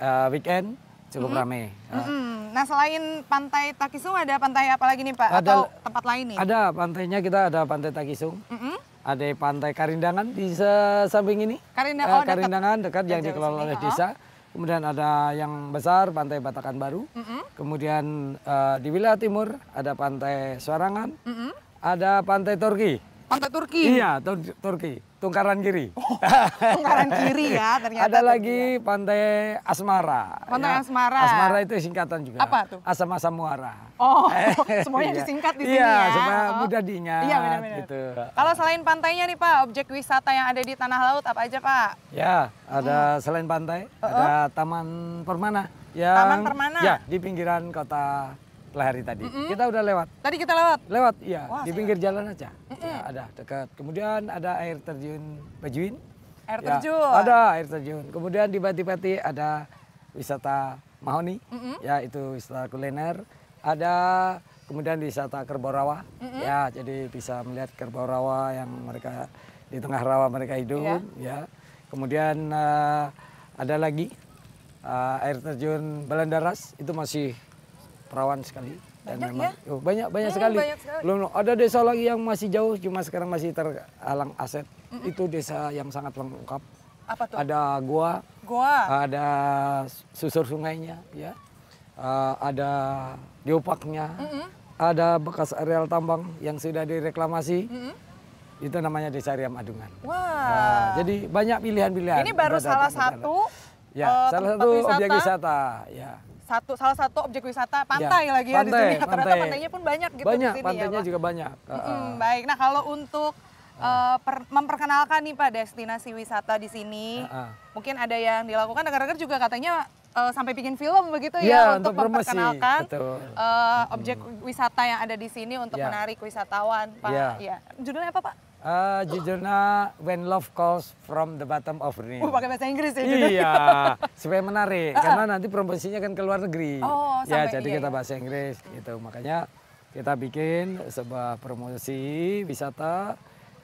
uh, weekend cukup ramai. Ah. Mm -hmm. Nah selain pantai Takisung ada pantai apa lagi nih Pak? Ada, Atau tempat lain nih? Ada pantainya kita ada pantai Takisung. Mm -hmm. Ada pantai Karindangan di samping ini. Karinda, eh, oh, Karindangan dekat, dekat yang dikelola oleh desa. Oh. Kemudian ada yang besar pantai Batakan Baru. Mm -hmm. Kemudian uh, di wilayah timur ada pantai Suarangan. Mm -hmm. Ada pantai Turki. Pantai Turki? Iya, Turki. Tungkaran kiri. Oh, tungkaran kiri ya ternyata. Ada lagi ya. Pantai Asmara. Pantai ya. Asmara. Asmara itu singkatan juga. Apa tuh? Asam-asam muara. Oh, eh, semuanya iya. disingkat di iya, sini iya, ya. Iya, supaya oh. mudah diingat iya, benar -benar. gitu. Kalau selain pantainya nih Pak, objek wisata yang ada di tanah laut apa aja Pak? Ya, ada hmm. selain pantai, uh -uh. ada oh. Taman Permana. Yang, Taman Permana? Ya, di pinggiran kota lari tadi. Mm -mm. Kita udah lewat. Tadi kita lewat. Lewat, iya. di pinggir saya... jalan aja. Mm -mm. Ya, ada dekat. Kemudian ada air terjun Bajuin. Air ya, terjun. ada air terjun. Kemudian di Bati-Bati ada wisata Mahoni, mm -mm. ya itu wisata kuliner. Ada kemudian wisata kerbau rawa, mm -hmm. ya jadi bisa melihat kerbau rawa yang mereka di tengah rawa mereka hidup, yeah. ya. Kemudian uh, ada lagi uh, air terjun Belandaras itu masih perawan sekali dan banyak memang ya? oh, banyak banyak hmm, sekali. banyak sekali belum ada desa lagi yang masih jauh cuma sekarang masih terhalang aset mm -mm. itu desa yang sangat lengkap apa tuh ada gua gua ada susur sungainya ya uh, ada geopaknya mm -mm. ada bekas areal tambang yang sudah direklamasi mm -mm itu namanya desa Riam Adungan. Wah. Nah, jadi banyak pilihan-pilihan. Ini baru salah, satu, uh, salah satu. Ya, eh, salah satu objek wisata. Ya satu salah satu objek wisata iya, pantai ya, lagi ya pantai, di sini. Ternyata pantai. pantainya pun banyak gitu banyak, di sini ya, pantainya ya, juga banyak. Uh, uh. Hmm, baik. Nah, kalau untuk uh, per, memperkenalkan nih Pak destinasi wisata di sini, uh, uh. mungkin ada yang dilakukan dengar-dengar juga katanya uh, sampai bikin film begitu ya, ya untuk, untuk memperkenalkan uh, objek wisata yang ada di sini untuk ya. menarik wisatawan, Pak. Ya. ya. Judulnya apa, Pak? Uh, judulnya When Love Calls from the Bottom of Oh, Uh, pakai bahasa Inggris ya judulnya. Iya, supaya menarik. Uh Karena nanti promosinya kan ke luar negeri. Oh, ya, jadi iya, kita iya. bahasa Inggris iya. gitu. Makanya kita bikin sebuah promosi wisata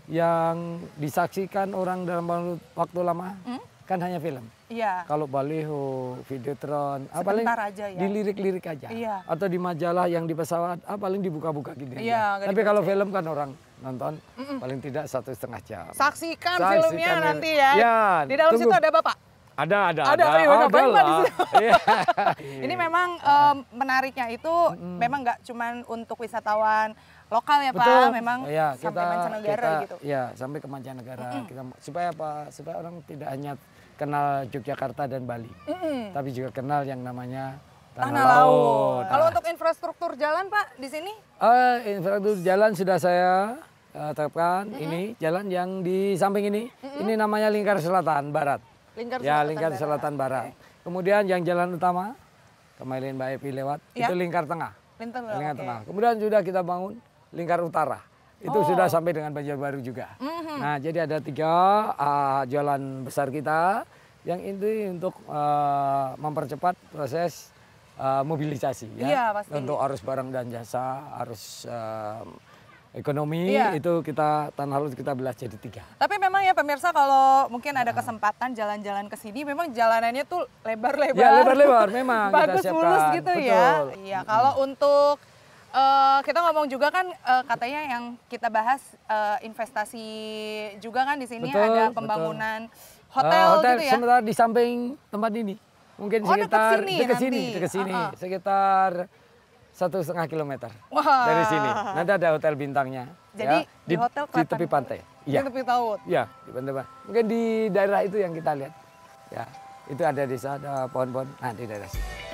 yang disaksikan orang dalam waktu lama. Hmm? Kan hanya film. Iya. Kalau baliho, videotron, apalagi ah, paling di ya. di lirik aja. Iya. Atau di majalah yang di pesawat, apalagi ah, paling dibuka-buka gitu. Iya, ya. Tapi kalau film kan orang nonton mm -mm. paling tidak satu setengah jam. Saksikan, Saksikan filmnya nanti ya. ya. Di dalam tunggu. situ ada bapak. Ada, ada, ada. Ada, ayo, ada, ada lah. Ini memang um, menariknya itu mm -hmm. memang nggak cuma untuk wisatawan lokal ya Betul. Pak, memang ya, kita, sampai mancanegara kita, gitu. Ya, sampai ke mancanegara. Mm -hmm. kita, supaya apa? Supaya orang tidak hanya kenal Yogyakarta dan Bali, mm -hmm. tapi juga kenal yang namanya Tanah, tanah laut. laut. Kalau nah. untuk infrastruktur jalan Pak di sini? Uh, infrastruktur jalan sudah saya uh, terapkan. Mm -hmm. Ini jalan yang di samping ini, mm -hmm. ini namanya lingkar selatan barat. Lingkar ya, selatan lingkar barat. selatan barat. Okay. Kemudian yang jalan utama, kemarin Mbak Epi lewat, ya. itu lingkar tengah. Lingkar, lingkar okay. tengah. Kemudian sudah kita bangun lingkar utara. Itu oh. sudah sampai dengan Banjarbaru juga. Mm -hmm. Nah, jadi ada tiga uh, jalan besar kita yang ini untuk uh, mempercepat proses uh, mobilisasi ya, ya pasti. untuk arus barang dan jasa, arus uh, ekonomi iya. itu kita tanah halus kita belah jadi tiga. Tapi memang ya pemirsa kalau mungkin ada kesempatan jalan-jalan ke sini memang jalanannya tuh lebar-lebar. Ya lebar-lebar memang Bagus kita mulus gitu ya. Betul. ya. Iya, mm. kalau untuk Uh, kita ngomong juga kan uh, katanya yang kita bahas uh, investasi juga kan di sini betul, ada pembangunan betul. hotel, uh, hotel gitu ya. Sementara di samping tempat ini. Mungkin oh, sekitar dekat sini, dekat sini, uh -huh. sekitar satu setengah kilometer Wah. dari sini. Nanti ada hotel bintangnya. Ya. Jadi ya, di, di hotel di tepi pantai. Iya. iya. Di tepi laut. Iya, di pantai. Mungkin di daerah itu yang kita lihat. Ya, itu ada desa, ada pohon-pohon. Nah, di daerah sini.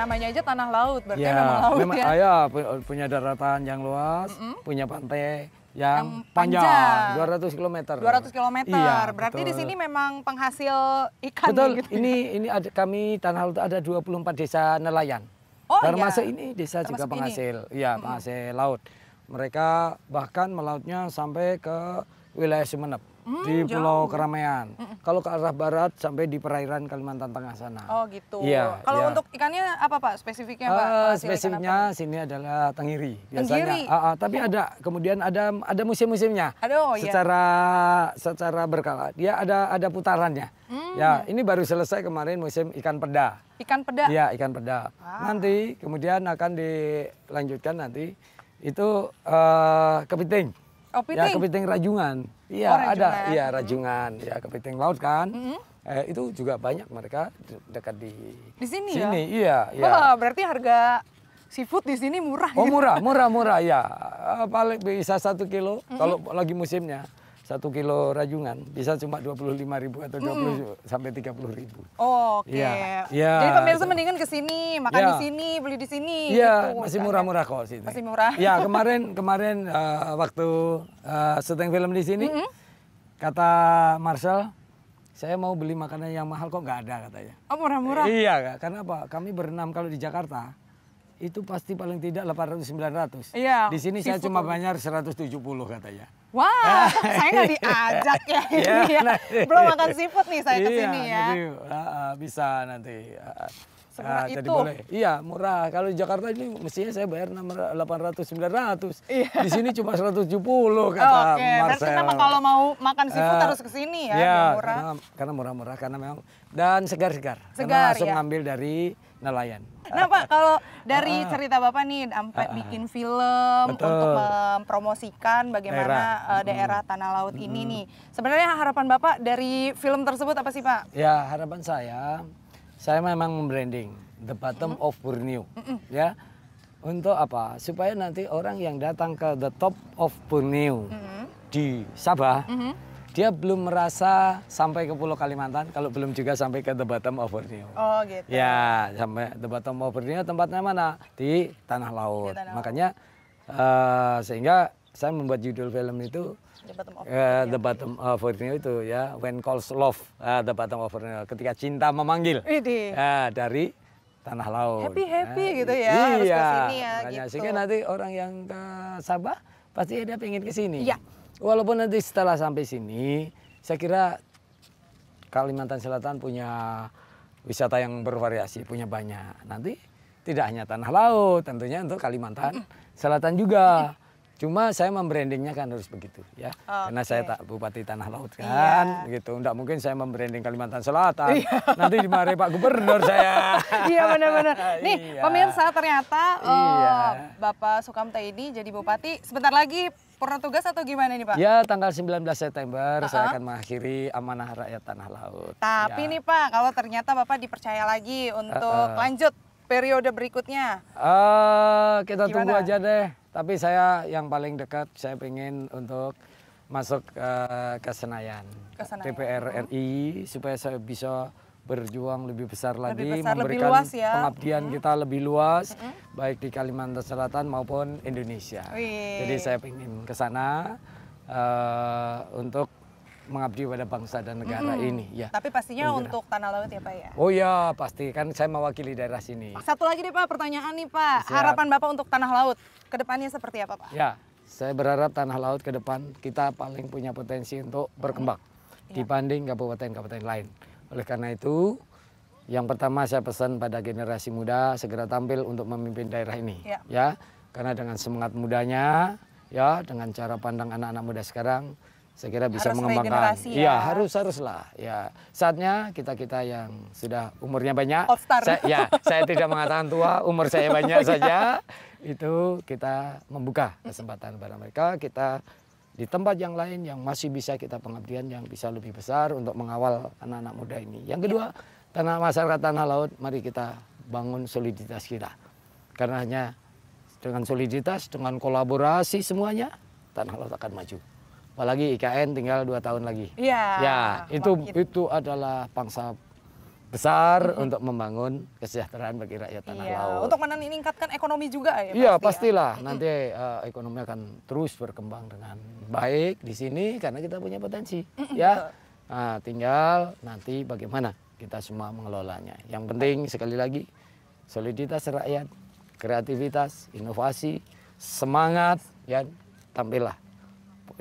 Namanya aja tanah laut, berarti ya, memang laut memang, ya. Iya, punya daratan yang luas, mm -hmm. punya pantai yang, yang panjang, panjang 200 km. 200 km. Iya, Berarti betul. di sini memang penghasil ikan ya betul. gitu. Ya? Ini ini ada kami tanah laut ada 24 desa nelayan. Oh, termasuk iya. ini desa termasuk juga penghasil. ya Iya, penghasil mm -hmm. laut. Mereka bahkan melautnya sampai ke wilayah Sumeneb. Hmm, di Pulau jauh. Keramaian. Mm Kalau ke arah barat sampai di perairan Kalimantan Tengah sana. Oh gitu. Iya. Kalau iya. untuk ikannya apa Pak spesifiknya Pak? Uh, spesifiknya sini adalah tengiri biasanya. Tengiri. Uh, ah, uh, ah, tapi oh. ada kemudian ada ada musim-musimnya. Aduh, oh, iya. secara iya. secara berkala. Dia ada ada putarannya. Hmm. Ya, ini baru selesai kemarin musim ikan peda. Ikan peda. Iya, ikan peda. Ah. Nanti kemudian akan dilanjutkan nanti itu uh, kepiting. Oh, Ya kepiting rajungan. Iya, oh, ada. Iya, mm-hmm. rajungan. Ya kepiting laut kan. Mm -hmm. eh, itu juga banyak mereka dekat di Di sini, sini. ya. Iya, iya. Oh, berarti harga seafood di sini murah. Oh, ya? murah, murah, murah ya. Paling bisa satu kilo mm -hmm. kalau lagi musimnya satu kilo rajungan bisa cuma dua puluh lima ribu atau dua puluh mm. sampai tiga puluh ribu. Oh, Oke. Okay. Ya. ya. Jadi pemirsa mendingan ke sini, makan ya. di sini, beli di sini. Iya, gitu, masih murah-murah kok sini. Masih murah. Iya kemarin kemarin uh, waktu uh, eh, syuting film di sini, mm -hmm. kata Marcel saya mau beli makanan yang mahal kok nggak ada katanya. Oh murah-murah. Eh, iya, karena apa? Kami berenam kalau di Jakarta itu pasti paling tidak 800 900. Iya. Di sini saya cuma bayar 170 katanya. Wah, wow, saya nggak diajak ya ini iya, ya. Nah, Belum makan seafood nih saya iya, kesini ya. Nanti, uh, bisa nanti. Uh, uh, itu. Jadi boleh. Iya, murah. Kalau di Jakarta ini mestinya saya bayar 800 900. Iya. Di sini cuma 170 kata oh, okay. Marcel. Oke, kenapa kalau mau makan seafood uh, harus ke sini ya, iya, murah. Karena murah-murah karena memang dan segar-segar. Segar, karena langsung ya. ngambil dari nelayan. Nah Pak, kalau dari ah, ah. cerita Bapak nih sampai ah, bikin film Betul. untuk mempromosikan bagaimana daerah, eh, daerah tanah laut hmm. ini nih. Sebenarnya harapan Bapak dari film tersebut apa sih Pak? Ya harapan saya, saya memang membranding The Bottom hmm. of Borneo hmm. ya. Untuk apa? Supaya nanti orang yang datang ke The Top of Borneo hmm. di Sabah, hmm dia belum merasa sampai ke Pulau Kalimantan, kalau belum juga sampai ke the bottom of Borneo. Oh gitu. Ya, sampai the bottom of Borneo tempatnya mana? Di tanah laut. Di tanah Makanya uh, sehingga saya membuat judul film itu The Bottom of eh, Borneo, uh, itu ya, When Calls Love, uh, The Bottom of Borneo, ketika cinta memanggil. Ini. Uh, ya, dari tanah laut. Happy happy nah, gitu ya, iya, harus kesini ya. Makanya, gitu. Sehingga nanti orang yang ke Sabah pasti ada pengen kesini. Iya. Walaupun nanti setelah sampai sini, saya kira Kalimantan Selatan punya wisata yang bervariasi, punya banyak. Nanti tidak hanya tanah laut, tentunya untuk Kalimantan Selatan juga. Cuma saya membrandingnya kan harus begitu ya. Okay. Karena saya tak bupati tanah laut iya. kan yeah. gitu. Enggak mungkin saya membranding Kalimantan Selatan. Iya. Nanti dimarahi Pak Gubernur saya. iya benar-benar. Nih, iya. pemirsa ternyata oh, iya. Bapak Sukamta ini jadi bupati sebentar lagi purna tugas atau gimana nih Pak? Ya tanggal 19 September uh -huh. saya akan mengakhiri amanah rakyat tanah laut. Tapi ya. nih Pak kalau ternyata Bapak dipercaya lagi untuk uh -uh. lanjut periode berikutnya? Uh, kita Gimana? tunggu aja deh. Tapi saya yang paling dekat saya ingin untuk masuk uh, ke Senayan, ke Senayan. DPR RI supaya saya bisa berjuang lebih besar lagi, lebih besar, memberikan lebih luas ya. pengabdian hmm. kita lebih luas, hmm. baik di Kalimantan Selatan maupun Indonesia. Wee. Jadi saya ingin ke sana uh, untuk mengabdi pada bangsa dan negara mm -hmm. ini ya. Tapi pastinya untuk tanah laut ya Pak ya. Oh ya, pasti kan saya mewakili daerah sini. Satu lagi nih Pak, pertanyaan nih Pak. Siap. Harapan Bapak untuk tanah laut ke depannya seperti apa Pak? Ya, saya berharap tanah laut ke depan kita paling punya potensi untuk berkembang -hmm. dibanding kabupaten-kabupaten lain. Oleh karena itu, yang pertama saya pesan pada generasi muda segera tampil untuk memimpin daerah ini, ya. ya. Karena dengan semangat mudanya, ya, dengan cara pandang anak-anak muda sekarang, saya kira bisa harus mengembangkan. Ya. ya harus haruslah. Ya saatnya kita kita yang sudah umurnya banyak. Saya, ya saya tidak mengatakan tua, umur saya banyak oh, iya. saja. Itu kita membuka kesempatan pada mereka. Kita di tempat yang lain yang masih bisa kita pengabdian yang bisa lebih besar untuk mengawal anak-anak muda ini. Yang kedua, tanah masyarakat tanah laut mari kita bangun soliditas kita. Karena hanya dengan soliditas, dengan kolaborasi semuanya, tanah laut akan maju. Apalagi IKN tinggal dua tahun lagi. Iya. Ya, itu itu adalah pangsa besar hmm. untuk membangun kesejahteraan bagi rakyat tanah iya. laut. Untuk meningkatkan ekonomi juga ya. Iya pasti ya. pastilah ya. nanti uh, ekonomi akan terus berkembang dengan baik di sini karena kita punya potensi mhm, ya. Nah, tinggal nanti bagaimana kita semua mengelolanya. Yang penting sekali lagi soliditas rakyat, kreativitas, inovasi, semangat ya tampillah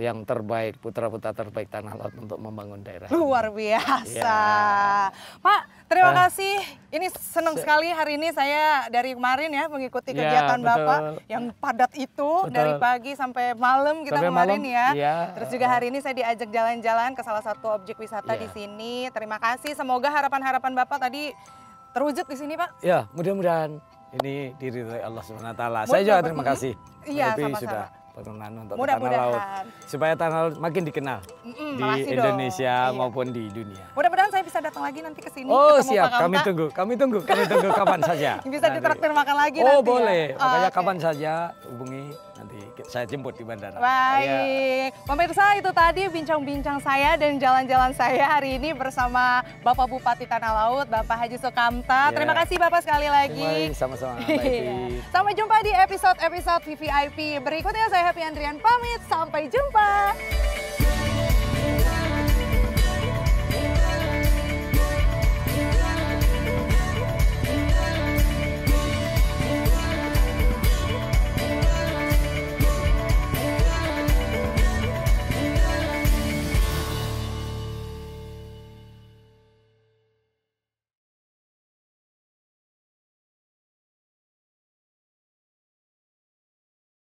yang terbaik, putra-putra terbaik tanah laut untuk membangun daerah. Luar biasa. Ya. Pak, Terima ah. kasih. Ini senang sekali hari ini saya dari kemarin ya mengikuti iya, kegiatan ya, Bapak yang padat itu betul. dari pagi sampai malam kita sampai kemarin malam. ya. ya. Terus juga hari ah. ini saya diajak jalan-jalan ke salah satu objek wisata ya. di iya. sini. Terima kasih. Semoga harapan-harapan Bapak tadi terwujud di sini, Pak. Ya, mudah-mudahan ini diri Allah Subhanahu wa taala. Saya juga terima kasih. Iya, sama-sama turunan untuk Mudah tanah laut supaya tanah laut makin dikenal mm di Indonesia dong. Iya. maupun di dunia. Mudah-mudahan saya bisa datang lagi nanti ke sini. Oh siap, kami tunggu, kami tunggu, kami tunggu kapan saja. Bisa ditraktir makan lagi. Oh nanti ya. boleh, ya. makanya okay. kapan saja hubungi Nanti saya jemput di bandara. Iya. Baik. Ya. Pemirsa itu tadi bincang-bincang saya dan jalan-jalan saya hari ini bersama Bapak Bupati Tanah Laut, Bapak Haji Sukamta. Ya. Terima kasih Bapak sekali lagi. Sama-sama. Iya. Sampai jumpa di episode-episode VVIP berikutnya. Saya Happy Andrian pamit. Sampai jumpa.